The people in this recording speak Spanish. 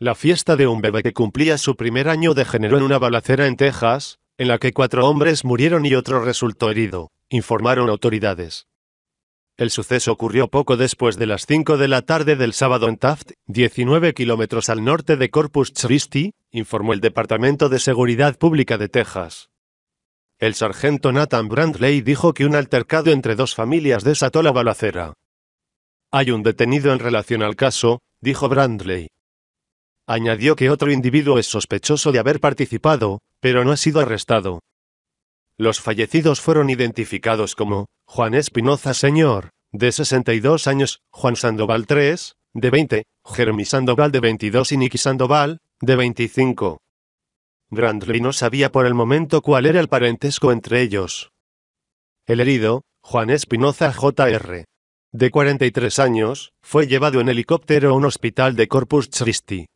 La fiesta de un bebé que cumplía su primer año degeneró en una balacera en Texas, en la que cuatro hombres murieron y otro resultó herido, informaron autoridades. El suceso ocurrió poco después de las 5 de la tarde del sábado en Taft, 19 kilómetros al norte de Corpus Christi, informó el Departamento de Seguridad Pública de Texas. El sargento Nathan Brandley dijo que un altercado entre dos familias desató la balacera. Hay un detenido en relación al caso, dijo Brandley. Añadió que otro individuo es sospechoso de haber participado, pero no ha sido arrestado. Los fallecidos fueron identificados como Juan Espinoza Señor, de 62 años, Juan Sandoval III, de 20, Jeremy Sandoval de 22 y Nicky Sandoval, de 25. Grandley no sabía por el momento cuál era el parentesco entre ellos. El herido, Juan Espinoza Jr., de 43 años, fue llevado en helicóptero a un hospital de Corpus Christi.